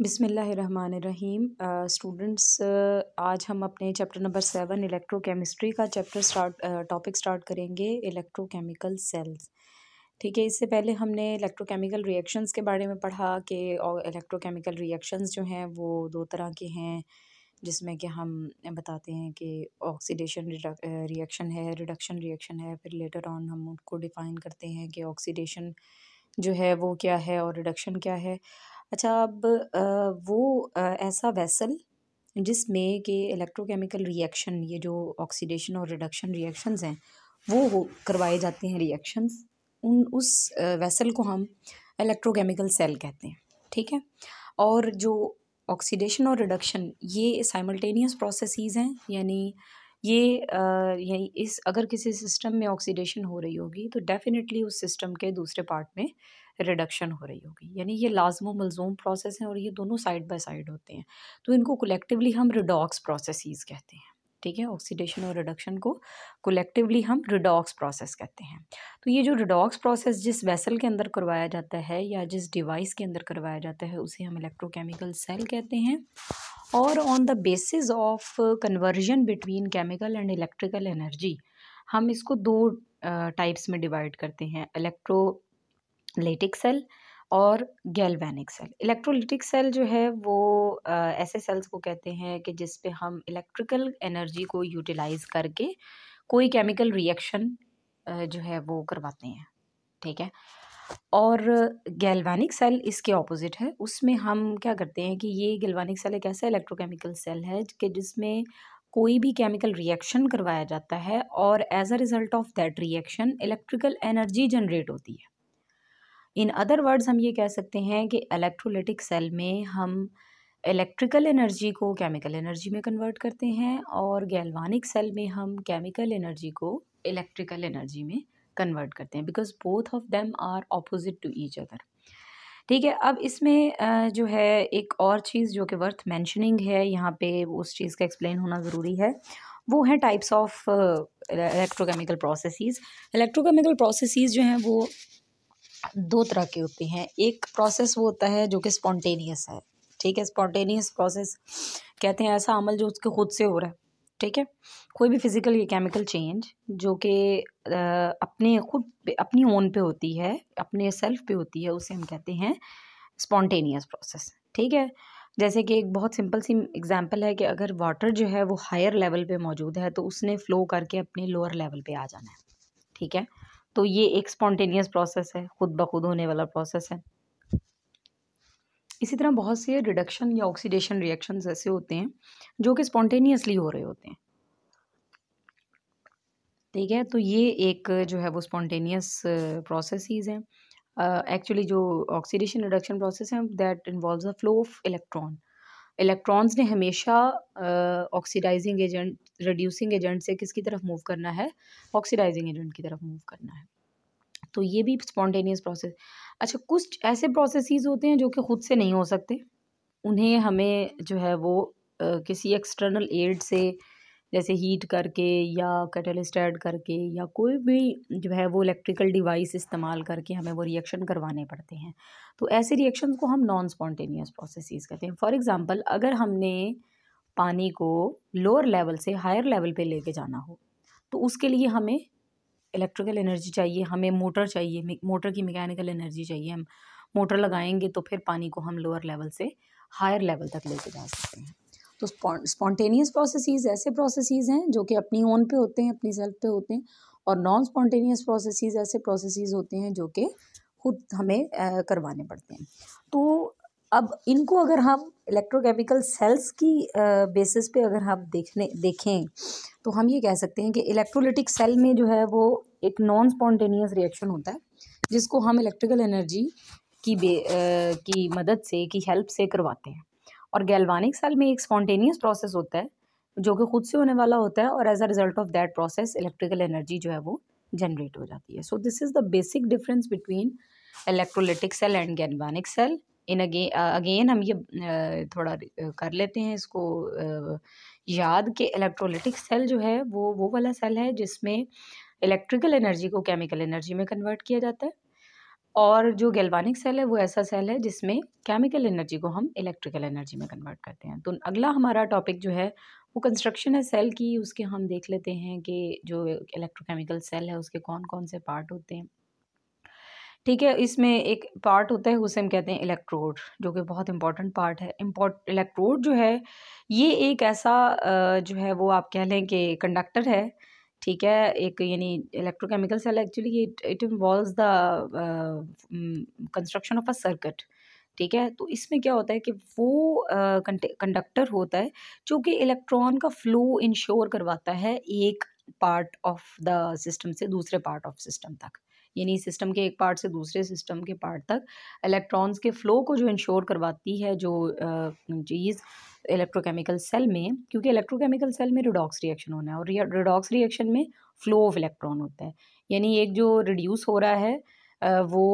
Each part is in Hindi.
बिसमीम स्टूडेंट्स आज हम अपने चैप्टर नंबर सेवन इलेक्ट्रोकेमिस्ट्री का चैप्टर स्टार्ट टॉपिक स्टार्ट करेंगे इलेक्ट्रोकेमिकल सेल्स ठीक है इससे पहले हमने इलेक्ट्रोकेमिकल रिएक्शंस के बारे में पढ़ा कि इलेक्ट्रोकेमिकल रिएक्शंस जो हैं वो दो तरह के हैं जिसमें कि हम बताते हैं कि ऑक्सीडेशन रिएक्शन है रिडक्शन रिएक्शन है फिर लेटर ऑन हम उनको डिफ़ाइन करते हैं कि ऑक्सीडेशन जो है वो क्या है और रिडक्शन क्या है अच्छा अब वो ऐसा वेसल जिसमें कि इलेक्ट्रोकेमिकल रिएक्शन ये जो ऑक्सीडेशन और रिडक्शन रिएक्शंस हैं वो हो करवाए जाते हैं रिएक्शंस उन उस वेसल को हम इलेक्ट्रोकेमिकल सेल कहते हैं ठीक है और जो ऑक्सीडेशन और रिडक्शन ये साइमल्टेनियस प्रोसेसेस हैं यानी ये यानी इस अगर किसी सिस्टम में ऑक्सीडेशन हो रही होगी तो डेफिनेटली उस सिस्टम के दूसरे पार्ट में रिडक्शन हो रही होगी यानी ये लाजमो मलजूम प्रोसेस हैं और ये दोनों साइड बाय साइड होते हैं तो इनको कलेक्टिवली हम रिडॉक्स प्रोसेस कहते हैं ठीक है ऑक्सीडेशन और रिडक्शन को कलेक्टिवली हम रिडॉक्स प्रोसेस कहते हैं तो ये जो रिडॉक्स प्रोसेस जिस वेसल के अंदर करवाया जाता है या जिस डिवाइस के अंदर करवाया जाता है उसे हम इलेक्ट्रोकेमिकल सेल कहते हैं और on the basis of conversion between chemical and electrical energy हम इसको दो टाइप्स में डिवाइड करते हैं इलेक्ट्रो लेटिक सेल और गैल्वेनिक सेल इलेक्ट्रोलिटिक सेल जो है वो आ, ऐसे सेल्स को कहते हैं कि जिस पे हम इलेक्ट्रिकल एनर्जी को यूटिलाइज करके कोई केमिकल रिएक्शन जो है वो करवाते हैं ठीक है और गैल्वेनिक सेल इसके ऑपोजिट है उसमें हम क्या करते हैं कि ये गैल्वेनिक सेल एक ऐसा इलेक्ट्रोकेमिकल सेल है कि जिसमें कोई भी केमिकल रिएक्शन करवाया जाता है और as a result of that reaction electrical energy generate होती है इन अदर वर्ड्स हम ये कह सकते हैं कि इलेक्ट्रोलिटिक सेल में हम इलेक्ट्रिकल एनर्जी को केमिकल एनर्जी में कन्वर्ट करते हैं और गैल्वानिक सेल में हम केमिकल एनर्जी को इलेक्ट्रिकल एनर्जी में कन्वर्ट करते हैं because both of them are opposite to each other ठीक है अब इसमें जो है एक और चीज़ जो कि वर्थ मैंशनिंग है यहाँ पे उस चीज़ का एक्सप्लेन होना ज़रूरी है वो हैं types of electrochemical processes electrochemical processes जो हैं वो दो तरह के होते हैं एक प्रोसेस वो होता है जो कि स्पॉन्टेनियस है ठीक है स्पॉन्टेनियस प्रोसेस कहते हैं ऐसा अमल जो उसके खुद से हो रहा है ठीक है कोई भी फिज़िकल या केमिकल चेंज जो कि अपने खुद पे अपनी ओन पे होती है अपने सेल्फ पे होती है उसे हम कहते हैं स्पॉन्टेनियस प्रोसेस ठीक है जैसे कि एक बहुत सिंपल सी एग्जांपल है कि अगर वाटर जो है वो हायर लेवल पे मौजूद है तो उसने फ़्लो करके अपने लोअर लेवल पे आ जाना है ठीक है तो ये एक स्पॉन्टेनियस प्रोसेस है खुद ब खुद होने वाला प्रोसेस है इसी तरह बहुत से रिडक्शन या ऑक्सीडेशन रिएक्शन ऐसे होते हैं जो कि स्पॉन्टेनियसली हो रहे होते हैं ठीक है तो ये एक जो है वो स्पॉन्टेनियस प्रोसेसेस हैं एक्चुअली जो ऑक्सीडेशन रिडक्शन प्रोसेस हैं that involve the flow of electron electrons ने हमेशा ऑक्सीडाइजिंग एजेंट रिड्यूसिंग एजेंट से किसकी तरफ मूव करना है ऑक्सीडाइजिंग एजेंट की तरफ मूव करना है तो ये भी स्पॉन्टेनियस प्रोसेस अच्छा कुछ ऐसे प्रोसेसेस होते हैं जो कि खुद से नहीं हो सकते उन्हें हमें जो है वो आ, किसी एक्सटर्नल एड से जैसे हीट करके या कैटलिस्ट ऐड करके या कोई भी जो है वो इलेक्ट्रिकल डिवाइस इस्तेमाल करके हमें वो रिएक्शन करवाने पड़ते हैं तो ऐसे रिएक्शन को हम नॉन स्पॉन्टेनियस प्रोसेस कहते हैं फॉर एग्ज़ाम्पल अगर हमने पानी को लोअर लेवल से हायर लेवल पे लेके जाना हो तो उसके लिए हमें इलेक्ट्रिकल एनर्जी चाहिए हमें मोटर चाहिए मोटर की मैकेनिकल एनर्जी चाहिए हम मोटर लगाएंगे तो फिर पानी को हम लोअर लेवल से हायर लेवल तक लेके जा सकते हैं तो स्पॉन्टेनियस प्रोसेसेस ऐसे प्रोसेसेस हैं जो कि अपनी ओन पे होते हैं अपनी सेल्फ पे होते हैं और नॉन स्पॉन्टेनियस प्रोसेसेस ऐसे प्रोसेसेस होते हैं जो कि खुद हमें करवाने पड़ते हैं तो अब इनको अगर हम इलेक्ट्रोकेमिकल सेल्स की बेसिस पे अगर हम देखने देखें तो हम ये कह सकते हैं कि इलेक्ट्रोलिटिक सेल में जो है वो एक नॉन स्पॉन्टेनियस रिएक्शन होता है जिसको हम इलेक्ट्रिकल एनर्जी की बे आ, की मदद से की हेल्प से करवाते हैं और गैल्वानिक सेल में एक स्पॉन्टेनियस प्रोसेस होता है जो कि खुद से होने वाला होता है और as a result of that process electrical energy जो है वो जनरेट हो जाती है so this is the basic difference between electrolytic cell and galvanic cell in अगे अगेन हम ये uh, थोड़ा uh, कर लेते हैं इसको uh, याद कि इलेक्ट्रोलिटिक सेल जो है वो वो वाला सेल है जिसमें इलेक्ट्रिकल एनर्जी को केमिकल एनर्जी में कन्वर्ट किया जाता है और जो गैल्वानिक सेल है वो ऐसा सेल है जिसमें केमिकल एनर्जी को हम इलेक्ट्रिकल एनर्जी में कन्वर्ट करते हैं तो अगला हमारा टॉपिक जो है वो कंस्ट्रक्शन है सेल की उसके हम देख लेते हैं कि जो इलेक्ट्रोकेमिकल सेल है उसके कौन कौन से पार्ट होते हैं ठीक है इसमें एक पार्ट होता है उसे हम कहते हैं इलेक्ट्रोड जो कि बहुत इंपॉर्टेंट पार्ट है इम्पोर्ट इलेक्ट्रोड जो है ये एक ऐसा जो है वो आप कह लें कि कंडक्टर है ठीक है एक यानी electrochemical cell actually it involve the construction of a circuit ठीक है तो इसमें क्या होता है कि वो कंडक्टर uh, होता है जो कि इलेक्ट्रॉन का फ्लो इंश्योर करवाता है एक पार्ट ऑफ द सिस्टम से दूसरे पार्ट ऑफ सिस्टम तक यानी सिस्टम के एक पार्ट से दूसरे सिस्टम के पार्ट तक इलेक्ट्रॉन्स के फ्लो को जो इंश्योर करवाती है जो चीज़ इलेक्ट्रोकेमिकल सेल में क्योंकि इलेक्ट्रोकेमिकल सेल में रिडॉक्स रिएक्शन होना है और रिडॉक्स रिएक्शन में फ्लो ऑफ इलेक्ट्रॉन होता है यानी एक जो रिड्यूस हो रहा है वो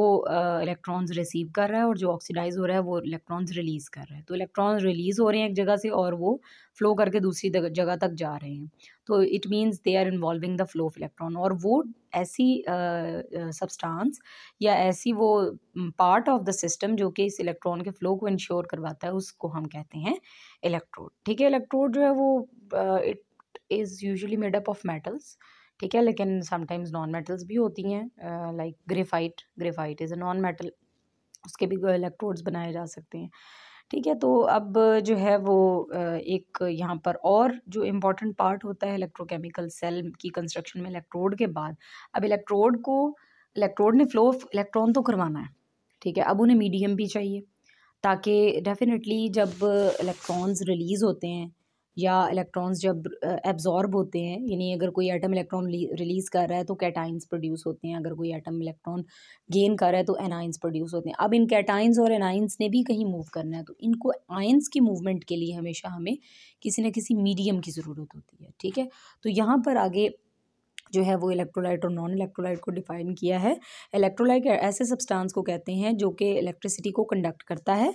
इलेक्ट्रॉन्स रिसीव कर रहा है और जो ऑक्सीडाइज हो रहा है वो इलेक्ट्रॉन्स रिलीज़ कर रहा है तो इलेक्ट्रॉन्स रिलीज़ हो रहे हैं एक जगह से और वो फ्लो करके दूसरी जगह तक जा रहे हैं तो it means they are involving the flow of electron और वो ऐसी सब्सटेंस uh, या ऐसी वो पार्ट ऑफ द सिस्टम जो कि इस इलेक्ट्रॉन के फ्लो को इंश्योर करवाता है उसको हम कहते हैं इलेक्ट्रोड ठीक है इलेक्ट्रोड जो है वो it is usually made up of metals ठीक है लेकिन समटाइम्स नॉन मेटल्स भी होती हैं like graphite graphite is a non metal उसके भी इलेक्ट्रोड्स बनाए जा सकते हैं ठीक है तो अब जो है वो एक यहाँ पर और जो इम्पॉर्टेंट पार्ट होता है इलेक्ट्रोकेमिकल सेल की कंस्ट्रक्शन में इलेक्ट्रोड के बाद अब इलेक्ट्रोड को इलेक्ट्रोड ने फ्लो ऑफ इलेक्ट्रॉन तो करवाना है ठीक है अब उन्हें मीडियम भी चाहिए ताकि डेफिनेटली जब इलेक्ट्रॉन्स रिलीज़ होते हैं या इलेक्ट्रॉन्स जब एब्जॉर्ब होते हैं यानी अगर कोई एटम इलेक्ट्रॉन रिलीज़ कर रहा है तो कैटाइंस प्रोड्यूस होते हैं अगर कोई एटम इलेक्ट्रॉन गेन कर रहा है तो एनाइंस प्रोड्यूस होते हैं अब इन कैटाइंस और एनाइंस ने भी कहीं मूव करना है तो इनको आइंस की मूवमेंट के लिए हमेशा हमें किसी न किसी मीडियम की ज़रूरत होती है ठीक है तो यहाँ पर आगे जो है वो इलेक्ट्रोलाइट और नॉन इलेक्ट्रोलाइट को डिफाइन किया है इलेक्ट्रोलाइट ऐसे सब्सटेंस को कहते हैं जो कि इलेक्ट्रिसिटी को कंडक्ट करता है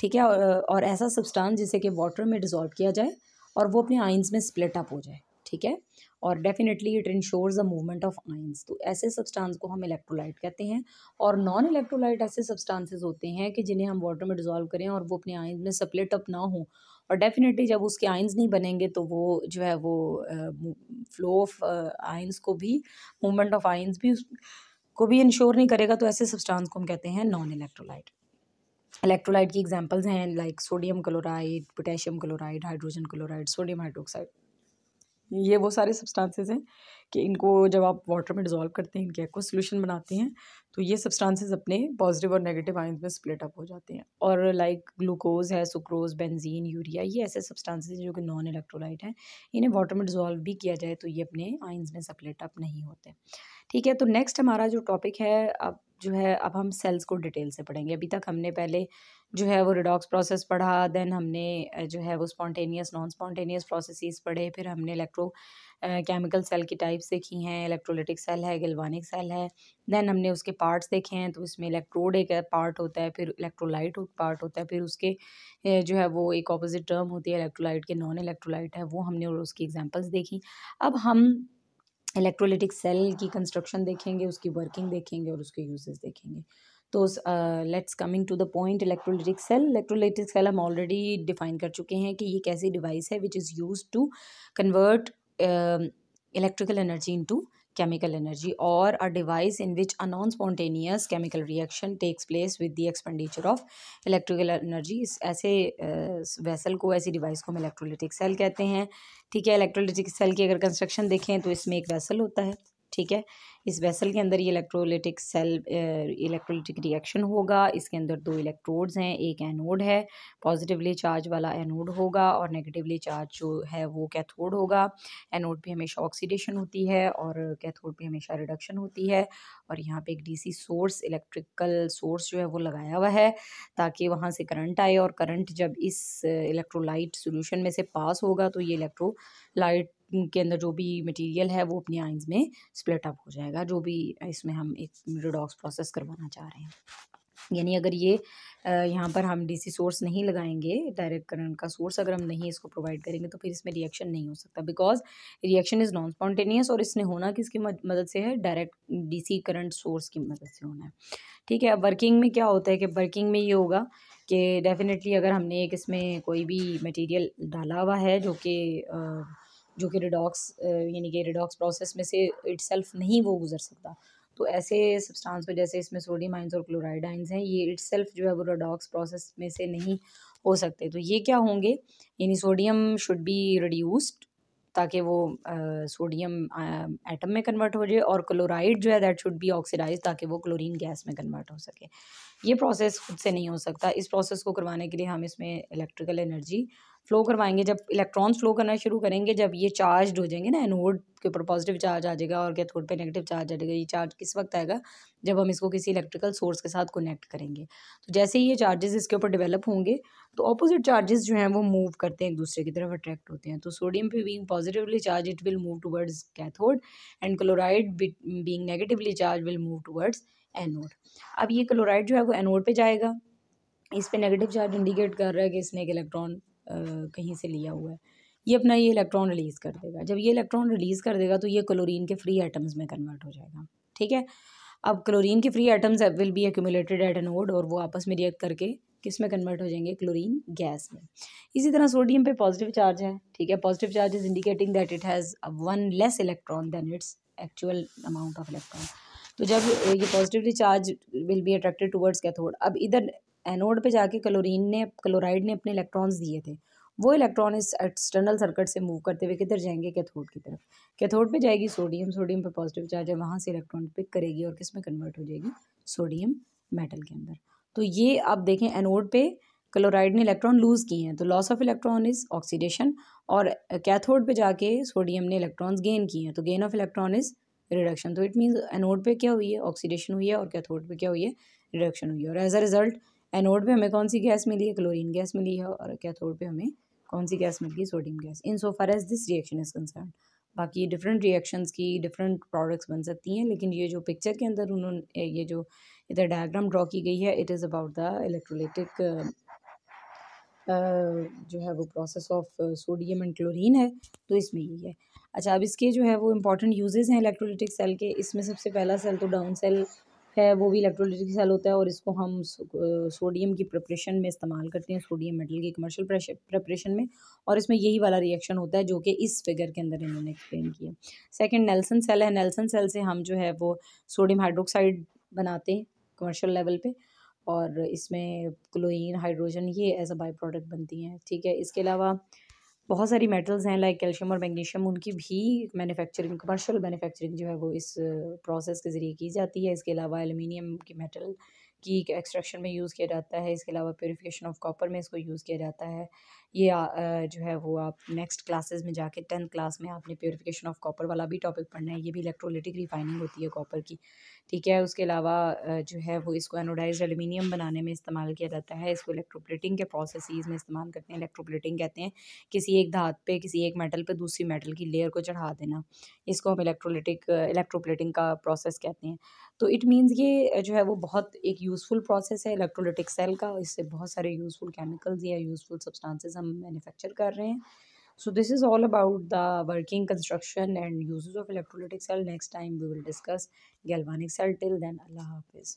ठीक है और ऐसा सब्सटेंस जिसे कि वाटर में डिज़ोल्व किया जाए और वो अपने आइंस में स्प्लिट अप हो जाए ठीक है और definitely it ensures the movement of ions तो ऐसे सब्सटेंस को हम इलेक्ट्रोलाइट कहते हैं और नॉन इलेक्ट्रोलाइट ऐसे सब्सटेंसेस होते हैं कि जिन्हें हम वाटर में डिजोल्व करें और वो अपने आइंस में स्प्लिट अप ना हो और डेफिनेटली जब उसके आइंस नहीं बनेंगे तो वो जो है वो फ्लो ऑफ आइंस को भी मूवमेंट ऑफ आइंस भी को भी इंश्योर नहीं करेगा तो ऐसे सब्सटेंस को हम कहते हैं नॉन इलेक्ट्रोलाइट इलेक्ट्रोलाइट की एग्जांपल्स हैं like sodium chloride potassium chloride hydrogen chloride sodium hydroxide ये वो सारे सब्सटेंसेस हैं कि इनको जब आप वाटर में डिज़ोल्व करते हैं इनके एक्व सोल्यूशन बनाते हैं तो ये सब्सटेंसेस अपने पॉजिटिव और नेगेटिव आयंस में स्प्लिट अप हो जाते हैं और लाइक ग्लूकोज है सुक्रोज बेंजीन यूरिया ये ऐसे सब्सटेंसेस जो कि नॉन इलेक्ट्रोलाइट हैं इन्हें वाटर में डिज़ोल्व भी किया जाए तो ये अपने आइंस में स्प्लिट अप नहीं होते हैं ठीक है तो नेक्स्ट हमारा जो टॉपिक है अब जो है अब हम सेल्स को डिटेल से पढ़ेंगे अभी तक हमने पहले जो है वो रिडॉक्स प्रोसेस पढ़ा देन हमने जो है वो स्पॉन्टेनियस नॉन स्पॉन्टेनियस प्रोसेसेस पढ़े फिर हमने इलेक्ट्रो केमिकल सेल की टाइप्स देखी हैं इलेक्ट्रोलिटिक सेल है गल्वानिक सेल है देन हमने उसके पार्ट्स देखे हैं तो इसमें इलेक्ट्रोड एक पार्ट होता है फिर इलेक्ट्रोलाइट पार्ट होता है फिर उसके जो है वो एक ऑपोजिट टर्म होती है इलेक्ट्रोलाइट के नॉन इलेक्ट्रोलाइट है वो हमने और उसकी एग्जाम्पल्स देखी अब हम इलेक्ट्रोलिटिक सेल की कंस्ट्रक्शन देखेंगे उसकी वर्किंग देखेंगे और उसके यूजेस देखेंगे तो let's coming to the point electrolytic cell electrolytic cell हम ऑलरेडी डिफाइन कर चुके हैं कि ये कैसी डिवाइस है which is use to convert electrical energy into chemical energy or a device in which a non-spontaneous chemical reaction takes place with the expenditure of electrical energy ऐसे vessel को ऐसी device को हम electrolytic cell कहते हैं ठीक है electrolytic cell की अगर construction देखें तो इसमें एक vessel होता है ठीक है इस वेसल के अंदर ये इलेक्ट्रोलिटिक सेल इलेक्ट्रोलिटिक रिएक्शन होगा इसके अंदर दो इलेक्ट्रोड्स हैं एक एनोड है पॉजिटिवली चार्ज वाला एनोड होगा और नेगेटिवली चार्ज जो है वो कैथोड होगा एनोड पे हमेशा ऑक्सीडेशन होती है और कैथोड पे हमेशा रिडक्शन होती है और यहाँ पे एक डीसी सोर्स इलेक्ट्रिकल सोर्स जो है वो लगाया हुआ है ताकि वहाँ से करंट आए और करंट जब इस इलेक्ट्रोलाइट सोल्यूशन में से पास होगा तो ये इलेक्ट्रोलाइट के अंदर जो भी मटेरियल है वो अपने आइंस में स्प्लिट अप हो जाएगा जो भी इसमें हम एक रिडॉक्स प्रोसेस करवाना चाह रहे हैं यानी अगर ये यहाँ पर हम डीसी सोर्स नहीं लगाएंगे डायरेक्ट करंट का सोर्स अगर हम नहीं इसको प्रोवाइड करेंगे तो फिर इसमें रिएक्शन नहीं हो सकता because reaction is non spontaneous और इसने होना किसकी मदद से है डायरेक्ट डीसी करंट सोर्स की मदद से होना है ठीक है अब वर्किंग में क्या होता है कि वर्किंग में ये होगा कि डेफिनेटली अगर हमने एक इसमें कोई भी मटेरियल डाला हुआ है जो कि जो कि रिडॉक्स यानी कि रिडॉक्स प्रोसेस में से इट नहीं वो गुजर सकता तो ऐसे सब्सटेंस में जैसे इसमें सोडियम आइंस और क्लोराइड आइंस हैं ये इट्सल्फ जो है वो रिडॉक्स प्रोसेस में से नहीं हो सकते तो ये क्या होंगे यानी सोडियम शुड बी रिड्यूस्ड ताकि वो सोडियम एटम में कन्वर्ट हो जाए और क्लोराइड जो है दैट शुड बी ऑक्सीडाइज ताकि वो क्लोरीन गैस में कन्वर्ट हो सके ये प्रोसेस खुद से नहीं हो सकता इस प्रोसेस को करवाने के लिए हम इसमें इलेक्ट्रिकल एनर्जी फ्लो करवाएंगे जब इलेक्ट्रॉन्स फ्लो करना शुरू करेंगे जब ये चार्ज हो जाएंगे ना एनोड के ऊपर पॉजिटिव चार्ज आ जाएगा और कैथोड पे नेगेटिव चार्ज आ जाएगा ये चार्ज किस वक्त आएगा जब हम इसको किसी इलेक्ट्रिकल सोर्स के साथ कनेक्ट करेंगे तो जैसे ही ये चार्जेस इसके ऊपर डेवलप होंगे तो अपोजिट चार्जेस जो हैं वो मूव करते हैं एक दूसरे की तरफ अट्रैक्ट होते हैं तो सोडियम पे being positively charge it will move towards cathode and chloride being negatively charge will move towards anode अब ये क्लोराइड जो है वो एनोड पर जाएगा इस पर नेगेटिव चार्ज इंडिकेट कर रहा है कि इसने एक इलेक्ट्रॉन कहीं से लिया हुआ है ये अपना ये इलेक्ट्रॉन रिलीज़ कर देगा जब ये इलेक्ट्रॉन रिलीज़ कर देगा तो ये क्लोरीन के फ्री आइटम्स में कन्वर्ट हो जाएगा ठीक है अब क्लोरीन के free atoms will be accumulated at anode और वो आपस में रिएक्ट करके किस में कन्वर्ट हो जाएंगे क्लोरीन गैस में इसी तरह सोडियम पे पॉजिटिव चार्ज है ठीक है positive charge is indicating that it has one less electron than its actual amount of electron तो जब ये positively charge will be attracted towards cathode अब इधर एनोड पे जाके क्लोरीन ने क्लोराइड ने अपने इलेक्ट्रॉन्स दिए थे वो इलेक्ट्रॉन इस एक्सटर्नल सर्किट से मूव करते हुए किधर जाएंगे कैथोड की तरफ कैथोड पे जाएगी सोडियम सोडियम पे पॉजिटिव चार्ज है वहाँ से इलेक्ट्रॉन पिक करेगी और किस में कन्वर्ट हो जाएगी सोडियम मेटल के अंदर तो ये आप देखें एनोड पे क्लोराइड ने इलेक्ट्रॉन लूज़ किए हैं तो loss of electron is oxidation और कैथोड पे जाके सोडियम ने इलेक्ट्रॉन्स गेन किए हैं तो gain of electron is reduction तो इट मीन्स एनोड पे क्या हुई है ऑक्सीडेशन हुई है और कैथोड पे क्या हुई है रिडक्शन हुई है और एज अ रिजल्ट एनोड पे हमें कौन सी गैस मिली है क्लोरीन गैस मिली है और कैथोड पे हमें कौन सी गैस मिल गई sodium gas in so far as this reaction is concern बाकी डिफरेंट रिएक्शंस की डिफरेंट प्रोडक्ट्स बन सकती हैं लेकिन ये जो पिक्चर के अंदर उन्होंने ये जो इधर डायग्राम ड्रॉ की गई है it is about the electrolytic जो है वो process of sodium and chlorine है तो इसमें ये है अच्छा अब इसके जो है वो इम्पॉर्टेंट यूजेज़ हैं इलेक्ट्रोलिटिक सेल के इसमें सबसे पहला सेल तो डाउन सेल है वो भी इलेक्ट्रोलिटिक सेल होता है और इसको हम सोडियम की प्रिपरेशन में इस्तेमाल करते हैं सोडियम मेटल की कमर्शियल प्रिपरेशन में और इसमें यही वाला रिएक्शन होता है जो कि इस फिगर के अंदर इन्होंने एक्सप्लेन किया सेकेंड नेल्सन सेल है नेल्सन सेल से हम जो है वो सोडियम हाइड्रोक्साइड बनाते हैं कमर्शियल लेवल पर और इसमें क्लोइन हाइड्रोजन ये एज अ बाई प्रोडक्ट बनती हैं ठीक है इसके अलावा बहुत सारी मेटल्स हैं लाइक कैल्शियम और मैग्नीशियम उनकी भी मैन्युफैक्चरिंग कमर्शियल मैन्युफैक्चरिंग जो है वो इस प्रोसेस के ज़रिए की जाती है इसके अलावा एलुमिनियम की मेटल की एक्सट्रैक्शन में यूज़ किया जाता है इसके अलावा प्योरीफिकेशन ऑफ कॉपर में इसको यूज़ किया जाता है ये जो है वो आप नेक्स्ट क्लासेस में जाके टेंथ क्लास में आपने प्योरीफिकेशन ऑफ कॉपर वाला भी टॉपिक पढ़ना है ये भी इलेक्ट्रोलिटिक रिफाइनिंग होती है कॉपर की ठीक है उसके अलावा जो है वो इसको एनोडाइज एल्यूमिनियम बनाने में इस्तेमाल किया जाता है इसको इलेक्ट्रोप्लेटिंग के प्रोसेसेस में इस्तेमाल करते हैं इलेक्ट्रोप्लेटिंग कहते हैं किसी एक धात पे किसी एक मेटल पे दूसरी मेटल की लेयर को चढ़ा देना इसको हम इलेक्ट्रोलिटिक इलेक्ट्रोप्लेटिंग का प्रोसेस कहते हैं तो इट मीन्स ये जो है वो बहुत एक यूज़फुल प्रोसेस है इलेक्ट्रोलिटिक सेल का इससे बहुत सारे यूज़फुल केमिकल्स या यूज़फुल सब्सटांसेस हम हम मैन्युफैक्चर कर रहे हैं so this is all about the working construction and use of electrolytic cell next time we will discuss galvanic cell till then अल्लाह हाफिज़